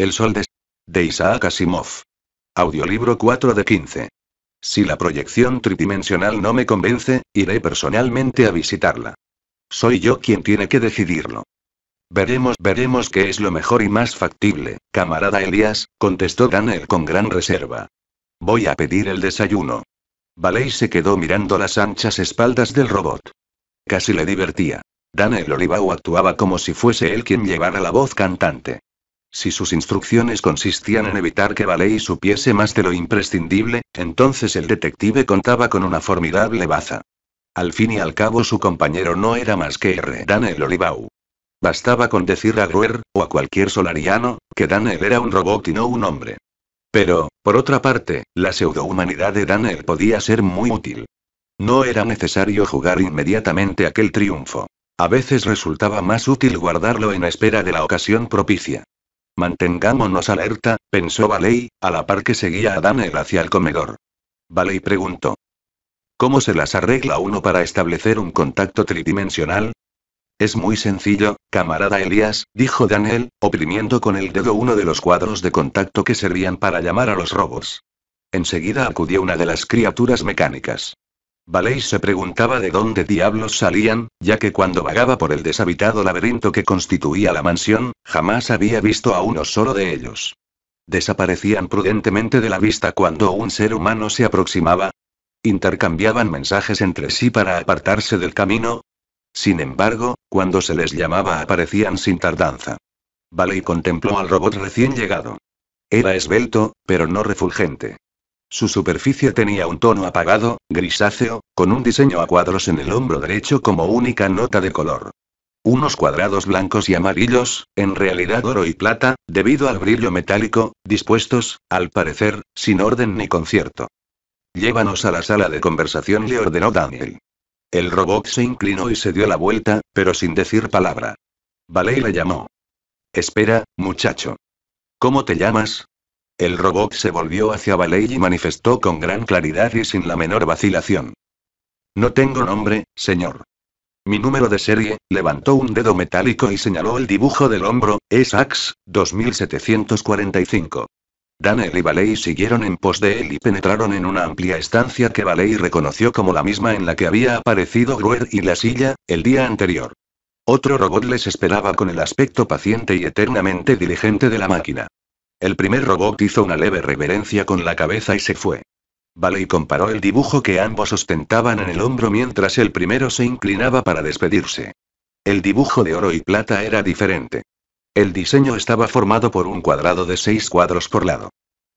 El sol de, de Isaac Asimov. Audiolibro 4 de 15. Si la proyección tridimensional no me convence, iré personalmente a visitarla. Soy yo quien tiene que decidirlo. Veremos, veremos qué es lo mejor y más factible, camarada Elías, contestó Daniel con gran reserva. Voy a pedir el desayuno. Valey se quedó mirando las anchas espaldas del robot. Casi le divertía. Daniel Olivao actuaba como si fuese él quien llevara la voz cantante. Si sus instrucciones consistían en evitar que Valey supiese más de lo imprescindible, entonces el detective contaba con una formidable baza. Al fin y al cabo su compañero no era más que R. Daniel Olivau. Bastaba con decir a Gruer, o a cualquier solariano, que Daniel era un robot y no un hombre. Pero, por otra parte, la pseudohumanidad de Daniel podía ser muy útil. No era necesario jugar inmediatamente aquel triunfo. A veces resultaba más útil guardarlo en espera de la ocasión propicia. Mantengámonos alerta, pensó Valey, a la par que seguía a Daniel hacia el comedor. Valey preguntó. ¿Cómo se las arregla uno para establecer un contacto tridimensional? Es muy sencillo, camarada Elías, dijo Daniel, oprimiendo con el dedo uno de los cuadros de contacto que servían para llamar a los robos. Enseguida acudió una de las criaturas mecánicas. Valey se preguntaba de dónde diablos salían, ya que cuando vagaba por el deshabitado laberinto que constituía la mansión, jamás había visto a uno solo de ellos. Desaparecían prudentemente de la vista cuando un ser humano se aproximaba. Intercambiaban mensajes entre sí para apartarse del camino. Sin embargo, cuando se les llamaba aparecían sin tardanza. Valey contempló al robot recién llegado. Era esbelto, pero no refulgente. Su superficie tenía un tono apagado, grisáceo, con un diseño a cuadros en el hombro derecho como única nota de color. Unos cuadrados blancos y amarillos, en realidad oro y plata, debido al brillo metálico, dispuestos, al parecer, sin orden ni concierto. Llévanos a la sala de conversación, le ordenó Daniel. El robot se inclinó y se dio la vuelta, pero sin decir palabra. Valey le llamó. Espera, muchacho. ¿Cómo te llamas? El robot se volvió hacia Baley y manifestó con gran claridad y sin la menor vacilación. No tengo nombre, señor. Mi número de serie, levantó un dedo metálico y señaló el dibujo del hombro, es AX, 2745. Daniel y Baley siguieron en pos de él y penetraron en una amplia estancia que Baley reconoció como la misma en la que había aparecido Gruer y la silla, el día anterior. Otro robot les esperaba con el aspecto paciente y eternamente diligente de la máquina. El primer robot hizo una leve reverencia con la cabeza y se fue. y comparó el dibujo que ambos ostentaban en el hombro mientras el primero se inclinaba para despedirse. El dibujo de oro y plata era diferente. El diseño estaba formado por un cuadrado de seis cuadros por lado.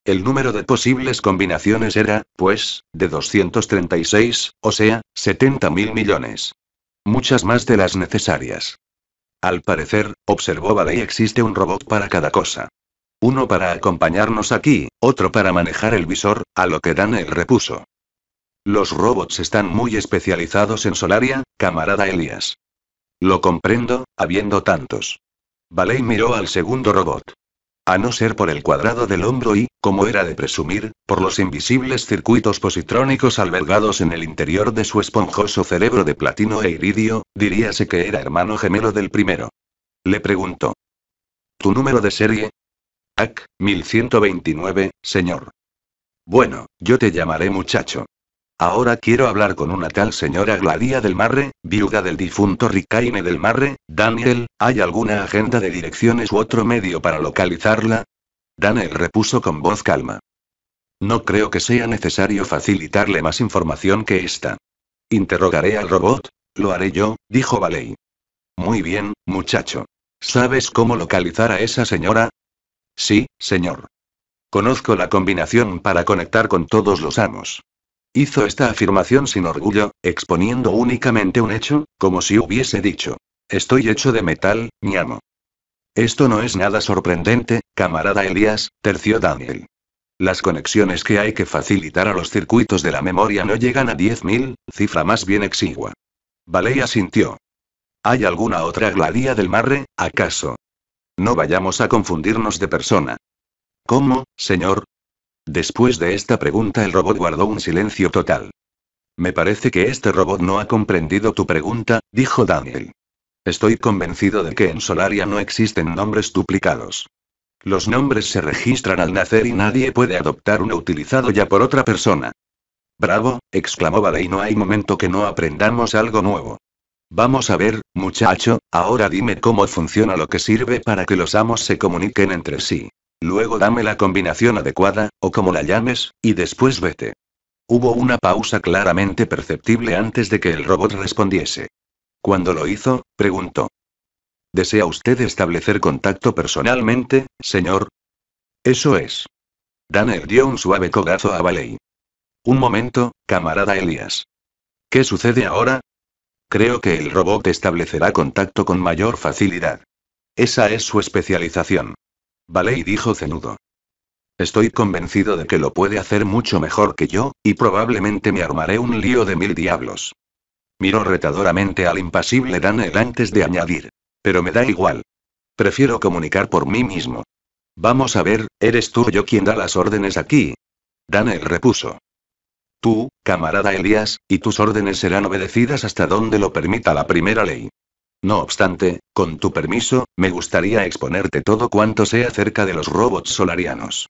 El número de posibles combinaciones era, pues, de 236, o sea, 70 mil millones. Muchas más de las necesarias. Al parecer, observó y existe un robot para cada cosa. Uno para acompañarnos aquí, otro para manejar el visor, a lo que dan el repuso. Los robots están muy especializados en Solaria, camarada Elias. Lo comprendo, habiendo tantos. Valey miró al segundo robot. A no ser por el cuadrado del hombro y, como era de presumir, por los invisibles circuitos positrónicos albergados en el interior de su esponjoso cerebro de platino e iridio, diríase que era hermano gemelo del primero. Le preguntó. ¿Tu número de serie? Ac, 1129, señor. Bueno, yo te llamaré muchacho. Ahora quiero hablar con una tal señora Gladia del Marre, viuda del difunto Ricaine del Marre. Daniel, ¿hay alguna agenda de direcciones u otro medio para localizarla? Daniel repuso con voz calma. No creo que sea necesario facilitarle más información que esta. Interrogaré al robot, lo haré yo, dijo Valey. Muy bien, muchacho. ¿Sabes cómo localizar a esa señora? Sí, señor. Conozco la combinación para conectar con todos los amos. Hizo esta afirmación sin orgullo, exponiendo únicamente un hecho, como si hubiese dicho, estoy hecho de metal, mi amo. Esto no es nada sorprendente, camarada Elías, terció Daniel. Las conexiones que hay que facilitar a los circuitos de la memoria no llegan a 10.000, cifra más bien exigua. Valey asintió. ¿Hay alguna otra gladía del marre, acaso? No vayamos a confundirnos de persona. ¿Cómo, señor? Después de esta pregunta el robot guardó un silencio total. Me parece que este robot no ha comprendido tu pregunta, dijo Daniel. Estoy convencido de que en Solaria no existen nombres duplicados. Los nombres se registran al nacer y nadie puede adoptar uno utilizado ya por otra persona. Bravo, exclamó Vale no hay momento que no aprendamos algo nuevo. Vamos a ver, muchacho, ahora dime cómo funciona lo que sirve para que los amos se comuniquen entre sí. Luego dame la combinación adecuada, o como la llames, y después vete. Hubo una pausa claramente perceptible antes de que el robot respondiese. Cuando lo hizo, preguntó. ¿Desea usted establecer contacto personalmente, señor? Eso es. Daniel dio un suave cogazo a Baley. Un momento, camarada Elias. ¿Qué sucede ahora? Creo que el robot establecerá contacto con mayor facilidad. Esa es su especialización. Vale, y dijo cenudo. Estoy convencido de que lo puede hacer mucho mejor que yo, y probablemente me armaré un lío de mil diablos. Miró retadoramente al impasible Daniel antes de añadir. Pero me da igual. Prefiero comunicar por mí mismo. Vamos a ver, ¿eres tú o yo quien da las órdenes aquí? Daniel repuso. Tú, camarada Elías, y tus órdenes serán obedecidas hasta donde lo permita la primera ley. No obstante, con tu permiso, me gustaría exponerte todo cuanto sea acerca de los robots solarianos.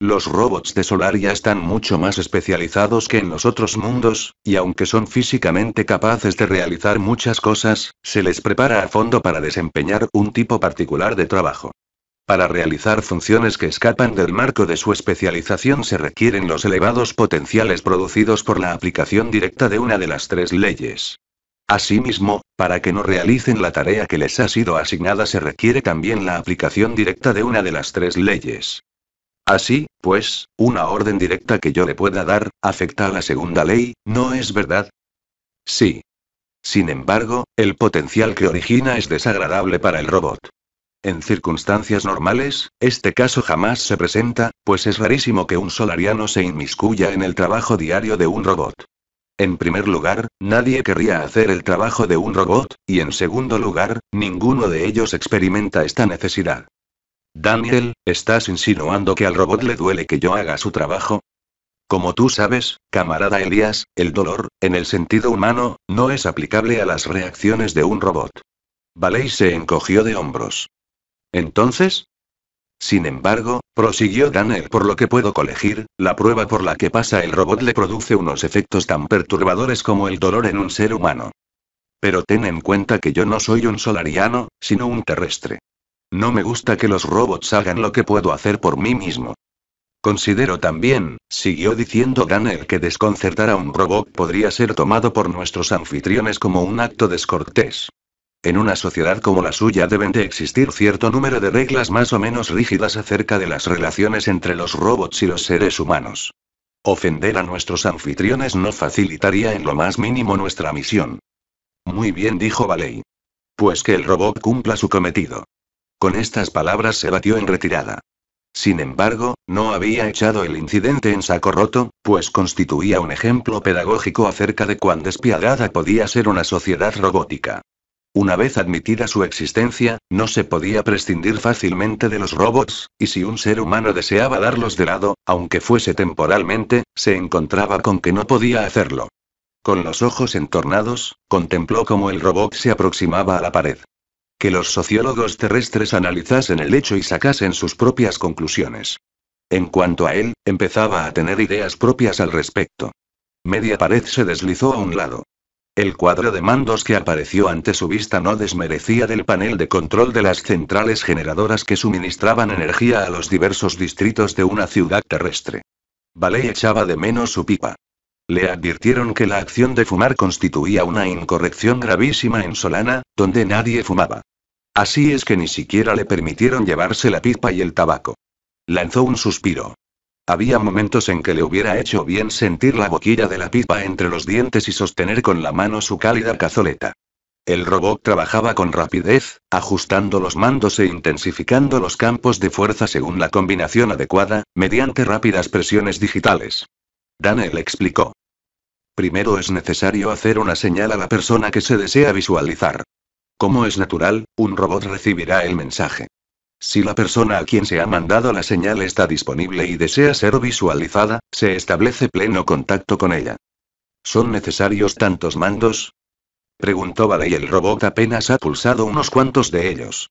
Los robots de solar ya están mucho más especializados que en los otros mundos, y aunque son físicamente capaces de realizar muchas cosas, se les prepara a fondo para desempeñar un tipo particular de trabajo. Para realizar funciones que escapan del marco de su especialización se requieren los elevados potenciales producidos por la aplicación directa de una de las tres leyes. Asimismo, para que no realicen la tarea que les ha sido asignada se requiere también la aplicación directa de una de las tres leyes. Así, pues, una orden directa que yo le pueda dar, afecta a la segunda ley, ¿no es verdad? Sí. Sin embargo, el potencial que origina es desagradable para el robot. En circunstancias normales, este caso jamás se presenta, pues es rarísimo que un solariano se inmiscuya en el trabajo diario de un robot. En primer lugar, nadie querría hacer el trabajo de un robot, y en segundo lugar, ninguno de ellos experimenta esta necesidad. Daniel, ¿estás insinuando que al robot le duele que yo haga su trabajo? Como tú sabes, camarada Elías, el dolor, en el sentido humano, no es aplicable a las reacciones de un robot. Valey se encogió de hombros. Entonces, sin embargo, prosiguió Gunner por lo que puedo colegir, la prueba por la que pasa el robot le produce unos efectos tan perturbadores como el dolor en un ser humano. Pero ten en cuenta que yo no soy un solariano, sino un terrestre. No me gusta que los robots hagan lo que puedo hacer por mí mismo. Considero también, siguió diciendo Gunner que desconcertar a un robot podría ser tomado por nuestros anfitriones como un acto descortés. En una sociedad como la suya deben de existir cierto número de reglas más o menos rígidas acerca de las relaciones entre los robots y los seres humanos. Ofender a nuestros anfitriones no facilitaría en lo más mínimo nuestra misión. Muy bien, dijo Baley. Pues que el robot cumpla su cometido. Con estas palabras se batió en retirada. Sin embargo, no había echado el incidente en saco roto, pues constituía un ejemplo pedagógico acerca de cuán despiadada podía ser una sociedad robótica. Una vez admitida su existencia, no se podía prescindir fácilmente de los robots, y si un ser humano deseaba darlos de lado, aunque fuese temporalmente, se encontraba con que no podía hacerlo. Con los ojos entornados, contempló cómo el robot se aproximaba a la pared. Que los sociólogos terrestres analizasen el hecho y sacasen sus propias conclusiones. En cuanto a él, empezaba a tener ideas propias al respecto. Media pared se deslizó a un lado. El cuadro de mandos que apareció ante su vista no desmerecía del panel de control de las centrales generadoras que suministraban energía a los diversos distritos de una ciudad terrestre. Vale echaba de menos su pipa. Le advirtieron que la acción de fumar constituía una incorrección gravísima en Solana, donde nadie fumaba. Así es que ni siquiera le permitieron llevarse la pipa y el tabaco. Lanzó un suspiro. Había momentos en que le hubiera hecho bien sentir la boquilla de la pipa entre los dientes y sostener con la mano su cálida cazoleta. El robot trabajaba con rapidez, ajustando los mandos e intensificando los campos de fuerza según la combinación adecuada, mediante rápidas presiones digitales. Daniel explicó. Primero es necesario hacer una señal a la persona que se desea visualizar. Como es natural, un robot recibirá el mensaje. Si la persona a quien se ha mandado la señal está disponible y desea ser visualizada, se establece pleno contacto con ella. ¿Son necesarios tantos mandos? Preguntó Vale y el robot apenas ha pulsado unos cuantos de ellos.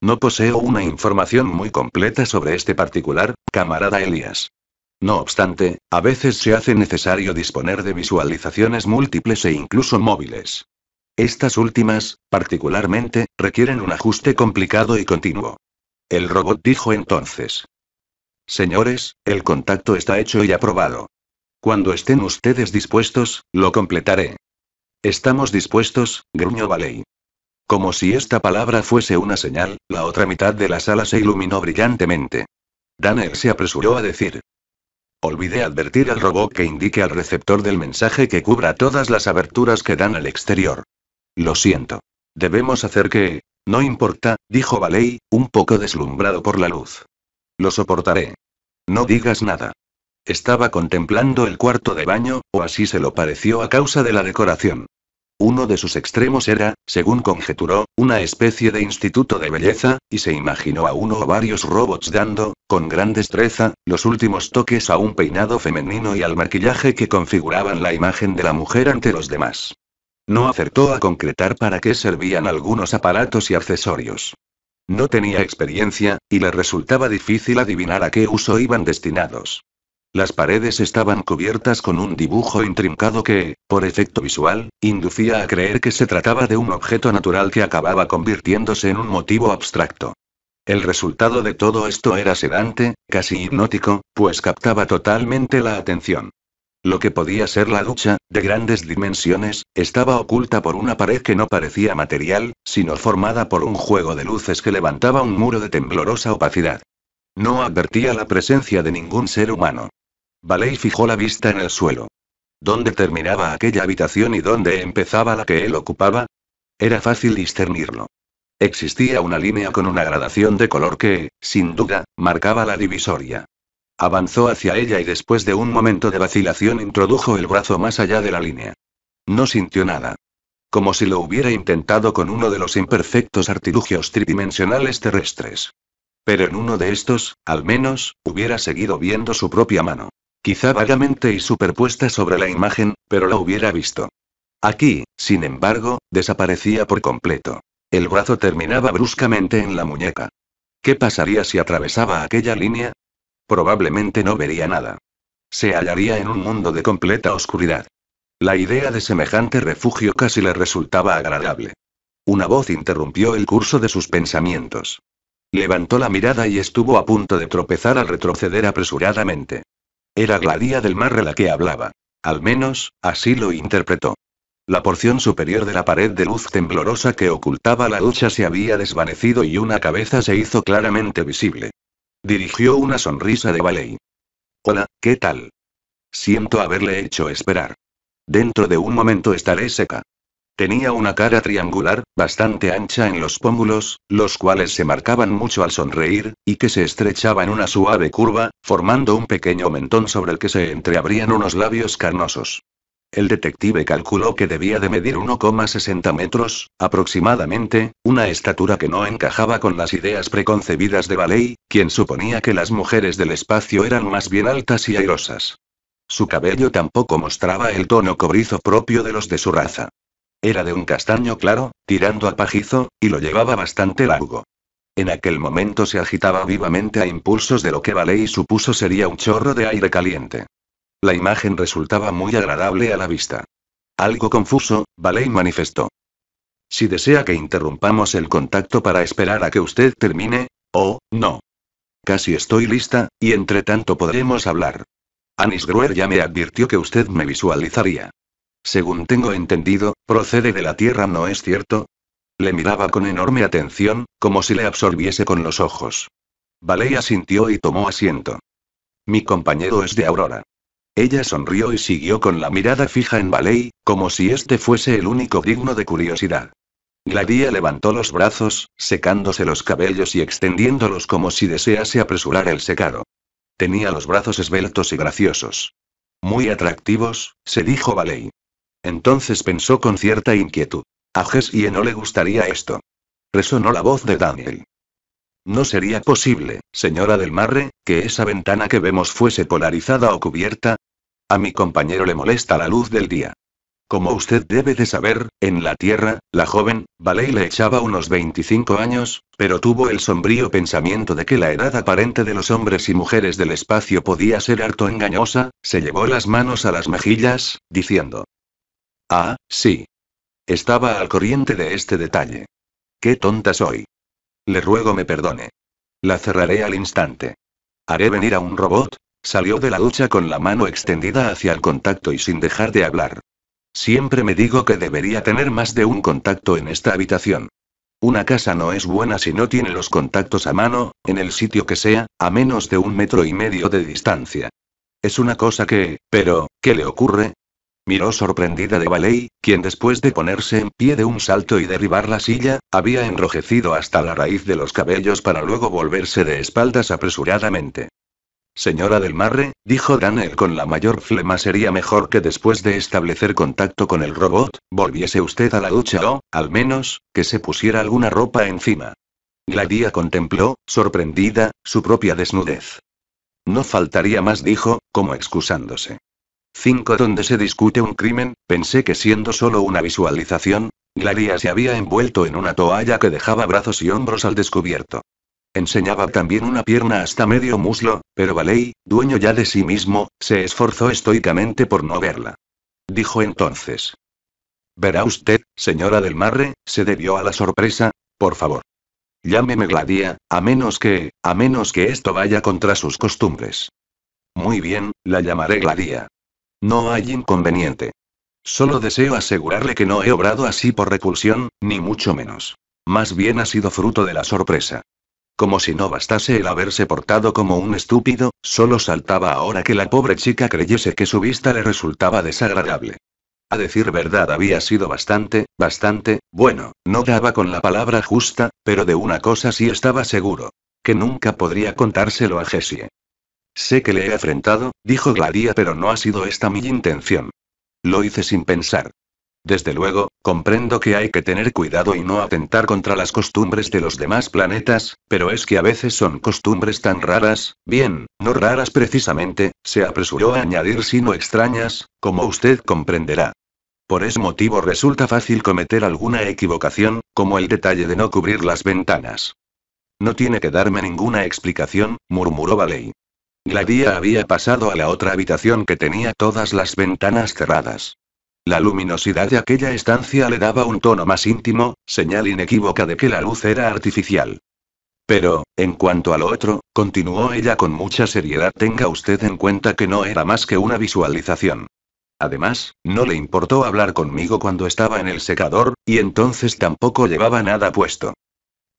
No poseo una información muy completa sobre este particular, camarada Elias. No obstante, a veces se hace necesario disponer de visualizaciones múltiples e incluso móviles. Estas últimas, particularmente, requieren un ajuste complicado y continuo. El robot dijo entonces. Señores, el contacto está hecho y aprobado. Cuando estén ustedes dispuestos, lo completaré. Estamos dispuestos, gruñó Valey. Como si esta palabra fuese una señal, la otra mitad de la sala se iluminó brillantemente. Daniel se apresuró a decir. Olvidé advertir al robot que indique al receptor del mensaje que cubra todas las aberturas que dan al exterior. Lo siento. Debemos hacer que, no importa, dijo Baley, un poco deslumbrado por la luz. Lo soportaré. No digas nada. Estaba contemplando el cuarto de baño, o así se lo pareció a causa de la decoración. Uno de sus extremos era, según conjeturó, una especie de instituto de belleza, y se imaginó a uno o varios robots dando, con gran destreza, los últimos toques a un peinado femenino y al maquillaje que configuraban la imagen de la mujer ante los demás. No acertó a concretar para qué servían algunos aparatos y accesorios. No tenía experiencia, y le resultaba difícil adivinar a qué uso iban destinados. Las paredes estaban cubiertas con un dibujo intrincado que, por efecto visual, inducía a creer que se trataba de un objeto natural que acababa convirtiéndose en un motivo abstracto. El resultado de todo esto era sedante, casi hipnótico, pues captaba totalmente la atención. Lo que podía ser la ducha, de grandes dimensiones, estaba oculta por una pared que no parecía material, sino formada por un juego de luces que levantaba un muro de temblorosa opacidad. No advertía la presencia de ningún ser humano. Valey fijó la vista en el suelo. ¿Dónde terminaba aquella habitación y dónde empezaba la que él ocupaba? Era fácil discernirlo. Existía una línea con una gradación de color que, sin duda, marcaba la divisoria. Avanzó hacia ella y después de un momento de vacilación introdujo el brazo más allá de la línea. No sintió nada. Como si lo hubiera intentado con uno de los imperfectos artilugios tridimensionales terrestres. Pero en uno de estos, al menos, hubiera seguido viendo su propia mano. Quizá vagamente y superpuesta sobre la imagen, pero la hubiera visto. Aquí, sin embargo, desaparecía por completo. El brazo terminaba bruscamente en la muñeca. ¿Qué pasaría si atravesaba aquella línea? probablemente no vería nada. Se hallaría en un mundo de completa oscuridad. La idea de semejante refugio casi le resultaba agradable. Una voz interrumpió el curso de sus pensamientos. Levantó la mirada y estuvo a punto de tropezar al retroceder apresuradamente. Era Gladia del Marre la que hablaba. Al menos, así lo interpretó. La porción superior de la pared de luz temblorosa que ocultaba la lucha se había desvanecido y una cabeza se hizo claramente visible. Dirigió una sonrisa de ballet. Hola, ¿qué tal? Siento haberle hecho esperar. Dentro de un momento estaré seca. Tenía una cara triangular, bastante ancha en los pómulos, los cuales se marcaban mucho al sonreír, y que se estrechaba en una suave curva, formando un pequeño mentón sobre el que se entreabrían unos labios carnosos. El detective calculó que debía de medir 1,60 metros, aproximadamente, una estatura que no encajaba con las ideas preconcebidas de Baley, quien suponía que las mujeres del espacio eran más bien altas y airosas. Su cabello tampoco mostraba el tono cobrizo propio de los de su raza. Era de un castaño claro, tirando a pajizo, y lo llevaba bastante largo. En aquel momento se agitaba vivamente a impulsos de lo que Baley supuso sería un chorro de aire caliente. La imagen resultaba muy agradable a la vista. Algo confuso, Baley manifestó. Si desea que interrumpamos el contacto para esperar a que usted termine, oh, no. Casi estoy lista, y entre tanto podremos hablar. Anis Gruer ya me advirtió que usted me visualizaría. Según tengo entendido, procede de la Tierra, ¿no es cierto? Le miraba con enorme atención, como si le absorbiese con los ojos. Baley asintió y tomó asiento. Mi compañero es de Aurora. Ella sonrió y siguió con la mirada fija en Baley, como si este fuese el único digno de curiosidad. Gladia levantó los brazos, secándose los cabellos y extendiéndolos como si desease apresurar el secado. Tenía los brazos esbeltos y graciosos. Muy atractivos, se dijo Baley. Entonces pensó con cierta inquietud. A y no le gustaría esto. Resonó la voz de Daniel. No sería posible, señora del Marre, que esa ventana que vemos fuese polarizada o cubierta. A mi compañero le molesta la luz del día. Como usted debe de saber, en la Tierra, la joven, Valey le echaba unos 25 años, pero tuvo el sombrío pensamiento de que la edad aparente de los hombres y mujeres del espacio podía ser harto engañosa, se llevó las manos a las mejillas, diciendo. Ah, sí. Estaba al corriente de este detalle. Qué tonta soy. Le ruego me perdone. La cerraré al instante. Haré venir a un robot. Salió de la ducha con la mano extendida hacia el contacto y sin dejar de hablar. Siempre me digo que debería tener más de un contacto en esta habitación. Una casa no es buena si no tiene los contactos a mano, en el sitio que sea, a menos de un metro y medio de distancia. Es una cosa que, pero, ¿qué le ocurre? Miró sorprendida de Baley, quien después de ponerse en pie de un salto y derribar la silla, había enrojecido hasta la raíz de los cabellos para luego volverse de espaldas apresuradamente. Señora del Marre, dijo Daniel con la mayor flema, sería mejor que después de establecer contacto con el robot, volviese usted a la ducha o, al menos, que se pusiera alguna ropa encima. Gladia contempló, sorprendida, su propia desnudez. No faltaría más, dijo, como excusándose. 5. Donde se discute un crimen, pensé que siendo solo una visualización, Gladia se había envuelto en una toalla que dejaba brazos y hombros al descubierto. Enseñaba también una pierna hasta medio muslo, pero Valey, dueño ya de sí mismo, se esforzó estoicamente por no verla. Dijo entonces. Verá usted, señora del Marre, se debió a la sorpresa, por favor. Llámeme Gladia, a menos que, a menos que esto vaya contra sus costumbres. Muy bien, la llamaré Gladia. No hay inconveniente. Solo deseo asegurarle que no he obrado así por repulsión, ni mucho menos. Más bien ha sido fruto de la sorpresa. Como si no bastase el haberse portado como un estúpido, solo saltaba ahora que la pobre chica creyese que su vista le resultaba desagradable. A decir verdad había sido bastante, bastante, bueno, no daba con la palabra justa, pero de una cosa sí estaba seguro. Que nunca podría contárselo a Jessie. Sé que le he afrentado, dijo Gladia, pero no ha sido esta mi intención. Lo hice sin pensar. Desde luego, comprendo que hay que tener cuidado y no atentar contra las costumbres de los demás planetas, pero es que a veces son costumbres tan raras, bien, no raras precisamente, se apresuró a añadir sino extrañas, como usted comprenderá. Por ese motivo resulta fácil cometer alguna equivocación, como el detalle de no cubrir las ventanas. No tiene que darme ninguna explicación, murmuró Baley. Gladía había pasado a la otra habitación que tenía todas las ventanas cerradas. La luminosidad de aquella estancia le daba un tono más íntimo, señal inequívoca de que la luz era artificial. Pero, en cuanto a lo otro, continuó ella con mucha seriedad, tenga usted en cuenta que no era más que una visualización. Además, no le importó hablar conmigo cuando estaba en el secador, y entonces tampoco llevaba nada puesto.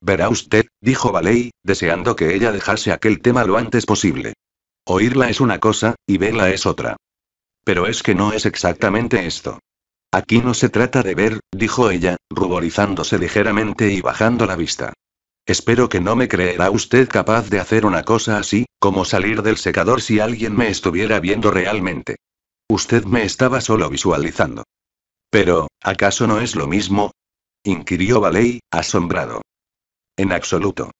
Verá usted, dijo Baley, deseando que ella dejase aquel tema lo antes posible. Oírla es una cosa, y verla es otra. Pero es que no es exactamente esto. Aquí no se trata de ver, dijo ella, ruborizándose ligeramente y bajando la vista. Espero que no me creerá usted capaz de hacer una cosa así, como salir del secador si alguien me estuviera viendo realmente. Usted me estaba solo visualizando. Pero, ¿acaso no es lo mismo? inquirió Valey, asombrado. En absoluto.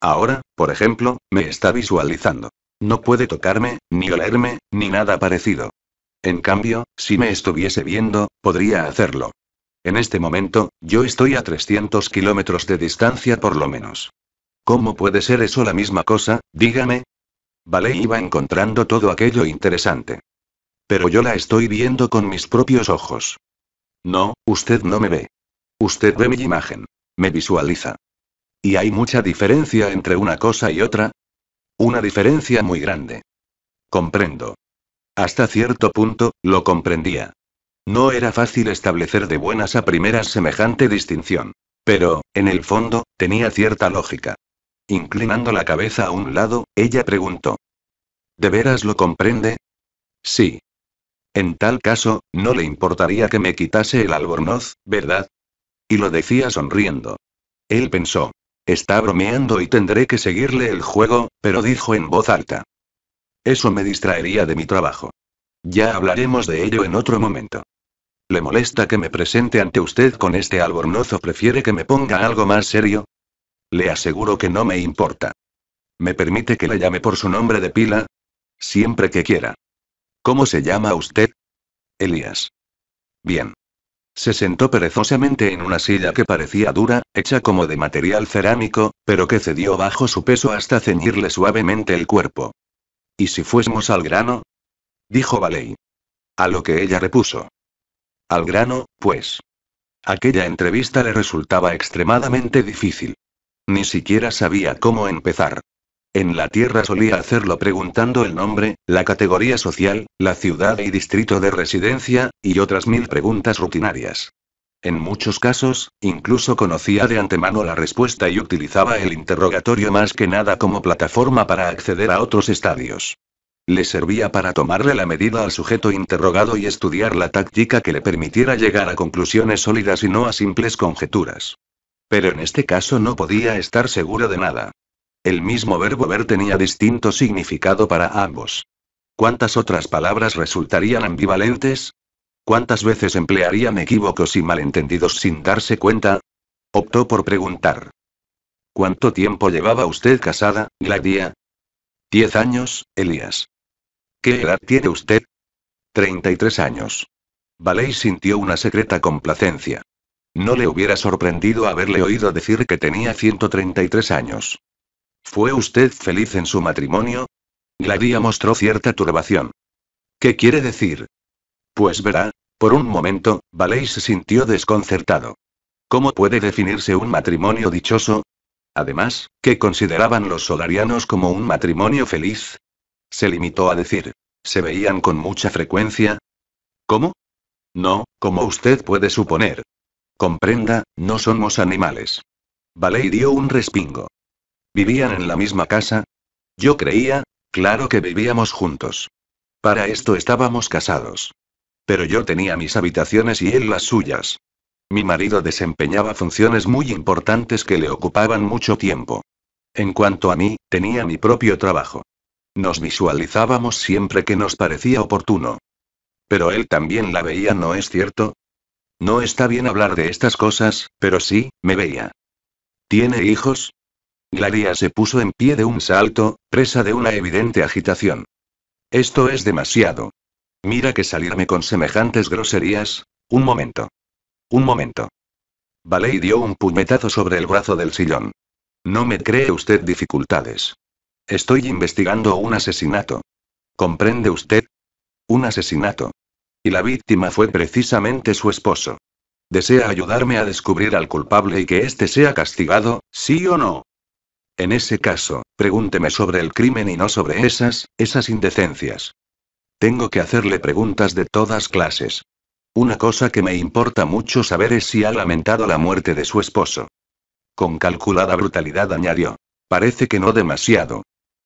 Ahora, por ejemplo, me está visualizando. No puede tocarme, ni olerme, ni nada parecido. En cambio, si me estuviese viendo, podría hacerlo. En este momento, yo estoy a 300 kilómetros de distancia por lo menos. ¿Cómo puede ser eso la misma cosa? Dígame. Vale iba encontrando todo aquello interesante. Pero yo la estoy viendo con mis propios ojos. No, usted no me ve. Usted ve mi imagen. Me visualiza. Y hay mucha diferencia entre una cosa y otra, una diferencia muy grande. Comprendo. Hasta cierto punto, lo comprendía. No era fácil establecer de buenas a primeras semejante distinción. Pero, en el fondo, tenía cierta lógica. Inclinando la cabeza a un lado, ella preguntó. ¿De veras lo comprende? Sí. En tal caso, no le importaría que me quitase el albornoz, ¿verdad? Y lo decía sonriendo. Él pensó. Está bromeando y tendré que seguirle el juego, pero dijo en voz alta. Eso me distraería de mi trabajo. Ya hablaremos de ello en otro momento. ¿Le molesta que me presente ante usted con este albornozo? prefiere que me ponga algo más serio? Le aseguro que no me importa. ¿Me permite que le llame por su nombre de pila? Siempre que quiera. ¿Cómo se llama usted? Elías. Bien. Se sentó perezosamente en una silla que parecía dura, hecha como de material cerámico, pero que cedió bajo su peso hasta ceñirle suavemente el cuerpo. ¿Y si fuésemos al grano? dijo Valey. A lo que ella repuso. Al grano, pues. Aquella entrevista le resultaba extremadamente difícil. Ni siquiera sabía cómo empezar. En la Tierra solía hacerlo preguntando el nombre, la categoría social, la ciudad y distrito de residencia, y otras mil preguntas rutinarias. En muchos casos, incluso conocía de antemano la respuesta y utilizaba el interrogatorio más que nada como plataforma para acceder a otros estadios. Le servía para tomarle la medida al sujeto interrogado y estudiar la táctica que le permitiera llegar a conclusiones sólidas y no a simples conjeturas. Pero en este caso no podía estar seguro de nada. El mismo verbo ver tenía distinto significado para ambos. ¿Cuántas otras palabras resultarían ambivalentes? ¿Cuántas veces emplearían equívocos y malentendidos sin darse cuenta? Optó por preguntar. ¿Cuánto tiempo llevaba usted casada, Gladia? Diez años, Elías. ¿Qué edad tiene usted? Treinta y tres años. Valey sintió una secreta complacencia. No le hubiera sorprendido haberle oído decir que tenía 133 años. ¿Fue usted feliz en su matrimonio? Gladia mostró cierta turbación. ¿Qué quiere decir? Pues verá, por un momento, Valey se sintió desconcertado. ¿Cómo puede definirse un matrimonio dichoso? Además, ¿qué consideraban los solarianos como un matrimonio feliz? Se limitó a decir. ¿Se veían con mucha frecuencia? ¿Cómo? No, como usted puede suponer. Comprenda, no somos animales. Valey dio un respingo. ¿Vivían en la misma casa? Yo creía, claro que vivíamos juntos. Para esto estábamos casados. Pero yo tenía mis habitaciones y él las suyas. Mi marido desempeñaba funciones muy importantes que le ocupaban mucho tiempo. En cuanto a mí, tenía mi propio trabajo. Nos visualizábamos siempre que nos parecía oportuno. Pero él también la veía, ¿no es cierto? No está bien hablar de estas cosas, pero sí, me veía. ¿Tiene hijos? Glaria se puso en pie de un salto, presa de una evidente agitación. Esto es demasiado. Mira que salirme con semejantes groserías. Un momento. Un momento. Vale y dio un puñetazo sobre el brazo del sillón. No me cree usted dificultades. Estoy investigando un asesinato. ¿Comprende usted? Un asesinato. Y la víctima fue precisamente su esposo. ¿Desea ayudarme a descubrir al culpable y que éste sea castigado, sí o no? En ese caso, pregúnteme sobre el crimen y no sobre esas, esas indecencias. Tengo que hacerle preguntas de todas clases. Una cosa que me importa mucho saber es si ha lamentado la muerte de su esposo. Con calculada brutalidad añadió. Parece que no demasiado.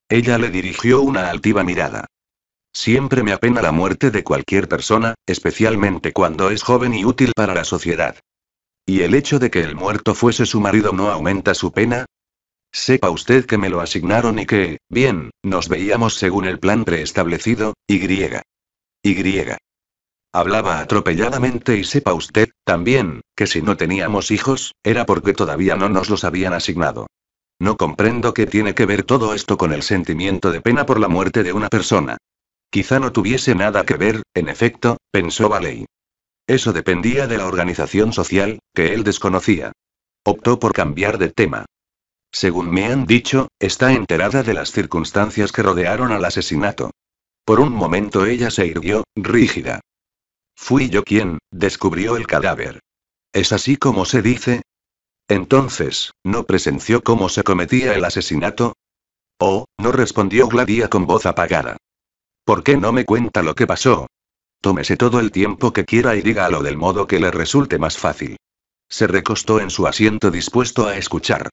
Ella le dirigió una altiva mirada. Siempre me apena la muerte de cualquier persona, especialmente cuando es joven y útil para la sociedad. ¿Y el hecho de que el muerto fuese su marido no aumenta su pena? Sepa usted que me lo asignaron y que, bien, nos veíamos según el plan preestablecido, y. Y. Hablaba atropelladamente y sepa usted, también, que si no teníamos hijos, era porque todavía no nos los habían asignado. No comprendo qué tiene que ver todo esto con el sentimiento de pena por la muerte de una persona. Quizá no tuviese nada que ver, en efecto, pensó Valey. Eso dependía de la organización social, que él desconocía. Optó por cambiar de tema. Según me han dicho, está enterada de las circunstancias que rodearon al asesinato. Por un momento ella se irguió, rígida. Fui yo quien, descubrió el cadáver. ¿Es así como se dice? Entonces, ¿no presenció cómo se cometía el asesinato? Oh, no respondió Gladia con voz apagada. ¿Por qué no me cuenta lo que pasó? Tómese todo el tiempo que quiera y dígalo del modo que le resulte más fácil. Se recostó en su asiento dispuesto a escuchar.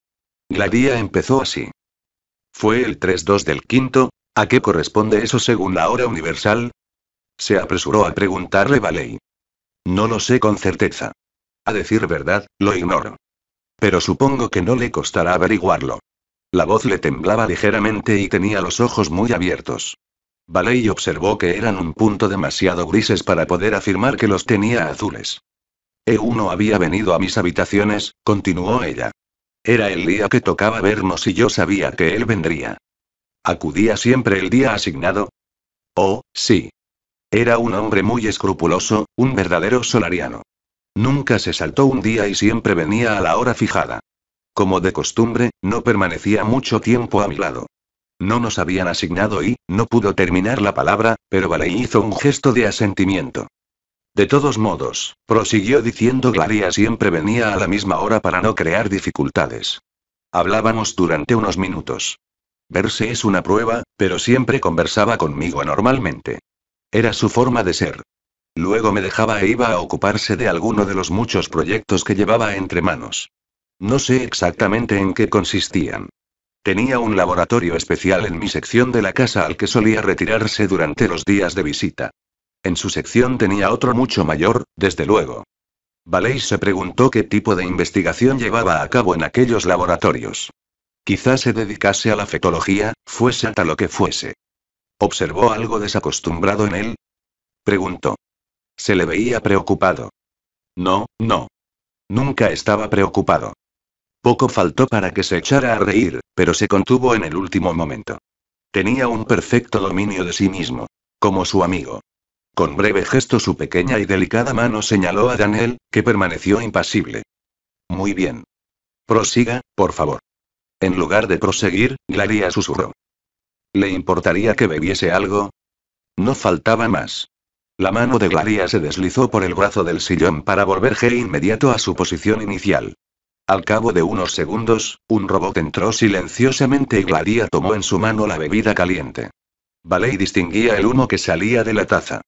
Gladia empezó así. ¿Fue el 3-2 del quinto? ¿A qué corresponde eso según la hora universal? Se apresuró a preguntarle Valey. No lo sé con certeza. A decir verdad, lo ignoro. Pero supongo que no le costará averiguarlo. La voz le temblaba ligeramente y tenía los ojos muy abiertos. Valey observó que eran un punto demasiado grises para poder afirmar que los tenía azules. E1 había venido a mis habitaciones, continuó ella. Era el día que tocaba vernos y yo sabía que él vendría. ¿Acudía siempre el día asignado? Oh, sí. Era un hombre muy escrupuloso, un verdadero solariano. Nunca se saltó un día y siempre venía a la hora fijada. Como de costumbre, no permanecía mucho tiempo a mi lado. No nos habían asignado y, no pudo terminar la palabra, pero Vale hizo un gesto de asentimiento. De todos modos, prosiguió diciendo Gloria siempre venía a la misma hora para no crear dificultades. Hablábamos durante unos minutos. Verse es una prueba, pero siempre conversaba conmigo normalmente. Era su forma de ser. Luego me dejaba e iba a ocuparse de alguno de los muchos proyectos que llevaba entre manos. No sé exactamente en qué consistían. Tenía un laboratorio especial en mi sección de la casa al que solía retirarse durante los días de visita. En su sección tenía otro mucho mayor, desde luego. Valey se preguntó qué tipo de investigación llevaba a cabo en aquellos laboratorios. Quizás se dedicase a la fetología, fuese hasta lo que fuese. ¿Observó algo desacostumbrado en él? Preguntó. Se le veía preocupado. No, no. Nunca estaba preocupado. Poco faltó para que se echara a reír, pero se contuvo en el último momento. Tenía un perfecto dominio de sí mismo. Como su amigo. Con breve gesto su pequeña y delicada mano señaló a Daniel, que permaneció impasible. Muy bien. Prosiga, por favor. En lugar de proseguir, Gladia susurró. ¿Le importaría que bebiese algo? No faltaba más. La mano de Gladia se deslizó por el brazo del sillón para volver G inmediato a su posición inicial. Al cabo de unos segundos, un robot entró silenciosamente y Gladia tomó en su mano la bebida caliente. y distinguía el humo que salía de la taza.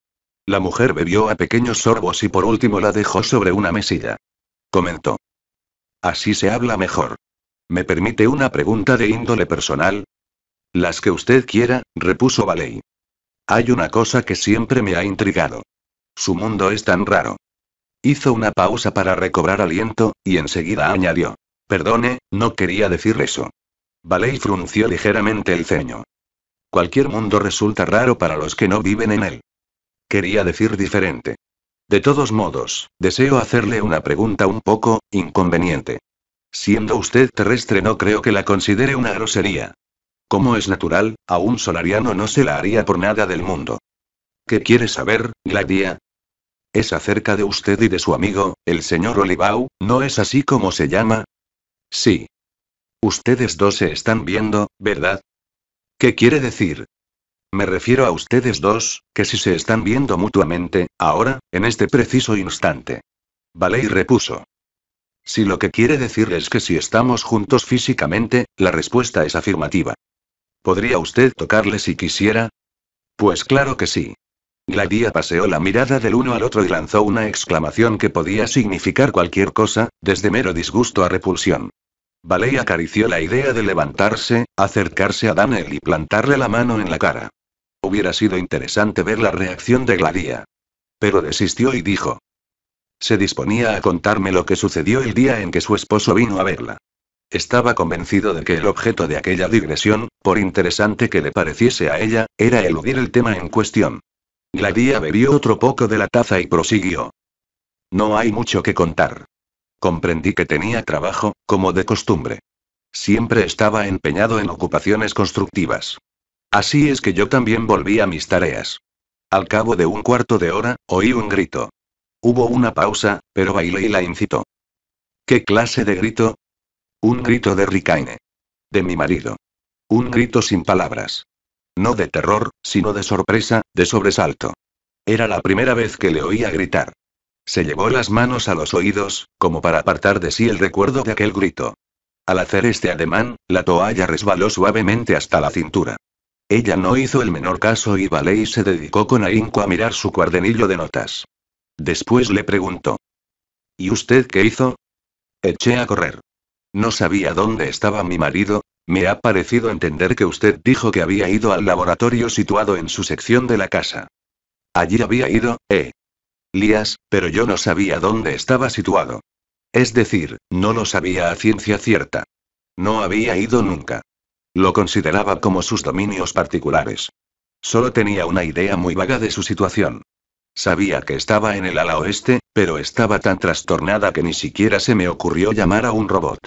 La mujer bebió a pequeños sorbos y por último la dejó sobre una mesilla. Comentó. Así se habla mejor. ¿Me permite una pregunta de índole personal? Las que usted quiera, repuso Valey. Hay una cosa que siempre me ha intrigado. Su mundo es tan raro. Hizo una pausa para recobrar aliento, y enseguida añadió. Perdone, no quería decir eso. Valey frunció ligeramente el ceño. Cualquier mundo resulta raro para los que no viven en él quería decir diferente. De todos modos, deseo hacerle una pregunta un poco inconveniente. Siendo usted terrestre no creo que la considere una grosería. Como es natural, a un solariano no se la haría por nada del mundo. ¿Qué quiere saber, Gladia? Es acerca de usted y de su amigo, el señor Olivau, ¿no es así como se llama? Sí. Ustedes dos se están viendo, ¿verdad? ¿Qué quiere decir? Me refiero a ustedes dos, que si se están viendo mutuamente, ahora, en este preciso instante. Vale repuso. Si lo que quiere decir es que si estamos juntos físicamente, la respuesta es afirmativa. ¿Podría usted tocarle si quisiera? Pues claro que sí. Gladia paseó la mirada del uno al otro y lanzó una exclamación que podía significar cualquier cosa, desde mero disgusto a repulsión. Baley acarició la idea de levantarse, acercarse a Daniel y plantarle la mano en la cara. Hubiera sido interesante ver la reacción de Gladia. Pero desistió y dijo. Se disponía a contarme lo que sucedió el día en que su esposo vino a verla. Estaba convencido de que el objeto de aquella digresión, por interesante que le pareciese a ella, era eludir el tema en cuestión. Gladia bebió otro poco de la taza y prosiguió. No hay mucho que contar. Comprendí que tenía trabajo, como de costumbre. Siempre estaba empeñado en ocupaciones constructivas. Así es que yo también volví a mis tareas. Al cabo de un cuarto de hora, oí un grito. Hubo una pausa, pero Bailey la incitó. ¿Qué clase de grito? Un grito de Ricaine. De mi marido. Un grito sin palabras. No de terror, sino de sorpresa, de sobresalto. Era la primera vez que le oía gritar. Se llevó las manos a los oídos, como para apartar de sí el recuerdo de aquel grito. Al hacer este ademán, la toalla resbaló suavemente hasta la cintura. Ella no hizo el menor caso y Valey se dedicó con ahínco a mirar su cuadernillo de notas. Después le preguntó. ¿Y usted qué hizo? Eché a correr. No sabía dónde estaba mi marido, me ha parecido entender que usted dijo que había ido al laboratorio situado en su sección de la casa. Allí había ido, eh. Lías, pero yo no sabía dónde estaba situado. Es decir, no lo sabía a ciencia cierta. No había ido nunca. Lo consideraba como sus dominios particulares. Solo tenía una idea muy vaga de su situación. Sabía que estaba en el ala oeste, pero estaba tan trastornada que ni siquiera se me ocurrió llamar a un robot.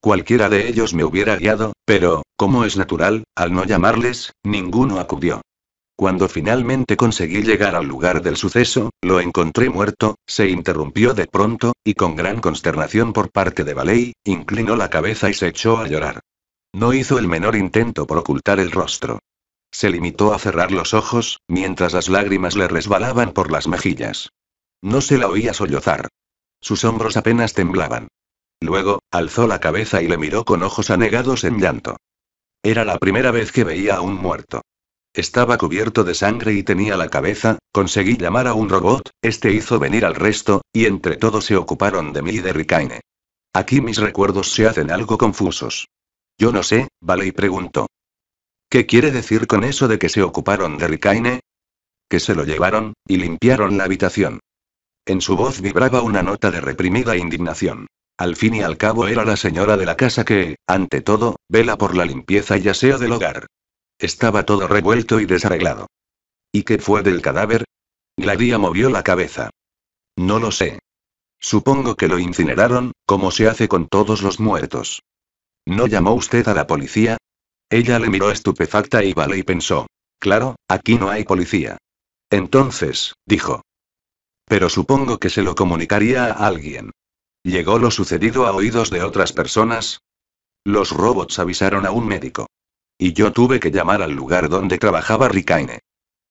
Cualquiera de ellos me hubiera guiado, pero, como es natural, al no llamarles, ninguno acudió. Cuando finalmente conseguí llegar al lugar del suceso, lo encontré muerto, se interrumpió de pronto, y con gran consternación por parte de Baley, inclinó la cabeza y se echó a llorar. No hizo el menor intento por ocultar el rostro. Se limitó a cerrar los ojos, mientras las lágrimas le resbalaban por las mejillas. No se la oía sollozar. Sus hombros apenas temblaban. Luego, alzó la cabeza y le miró con ojos anegados en llanto. Era la primera vez que veía a un muerto. Estaba cubierto de sangre y tenía la cabeza, conseguí llamar a un robot, este hizo venir al resto, y entre todos se ocuparon de mí y de Rikaine. Aquí mis recuerdos se hacen algo confusos. Yo no sé, Vale y preguntó. ¿Qué quiere decir con eso de que se ocuparon de Ricaine? Que se lo llevaron, y limpiaron la habitación. En su voz vibraba una nota de reprimida indignación. Al fin y al cabo era la señora de la casa que, ante todo, vela por la limpieza y aseo del hogar. Estaba todo revuelto y desarreglado. ¿Y qué fue del cadáver? Gladia movió la cabeza. No lo sé. Supongo que lo incineraron, como se hace con todos los muertos. ¿No llamó usted a la policía? Ella le miró estupefacta y Vale y pensó. Claro, aquí no hay policía. Entonces, dijo. Pero supongo que se lo comunicaría a alguien. ¿Llegó lo sucedido a oídos de otras personas? Los robots avisaron a un médico. Y yo tuve que llamar al lugar donde trabajaba Rikaine.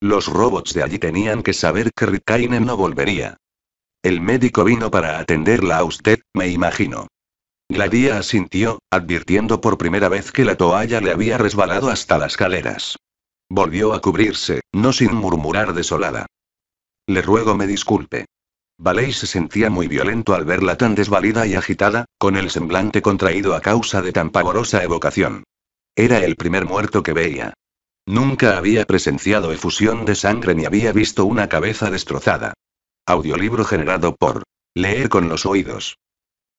Los robots de allí tenían que saber que Rikaine no volvería. El médico vino para atenderla a usted, me imagino. Gladia asintió, advirtiendo por primera vez que la toalla le había resbalado hasta las caleras. Volvió a cubrirse, no sin murmurar desolada. Le ruego me disculpe. Valey se sentía muy violento al verla tan desvalida y agitada, con el semblante contraído a causa de tan pavorosa evocación. Era el primer muerto que veía. Nunca había presenciado efusión de sangre ni había visto una cabeza destrozada. Audiolibro generado por Leer con los oídos.